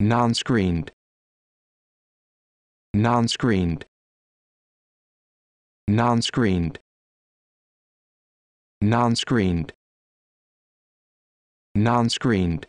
non-screened non-screened non-screened non-screened non-screened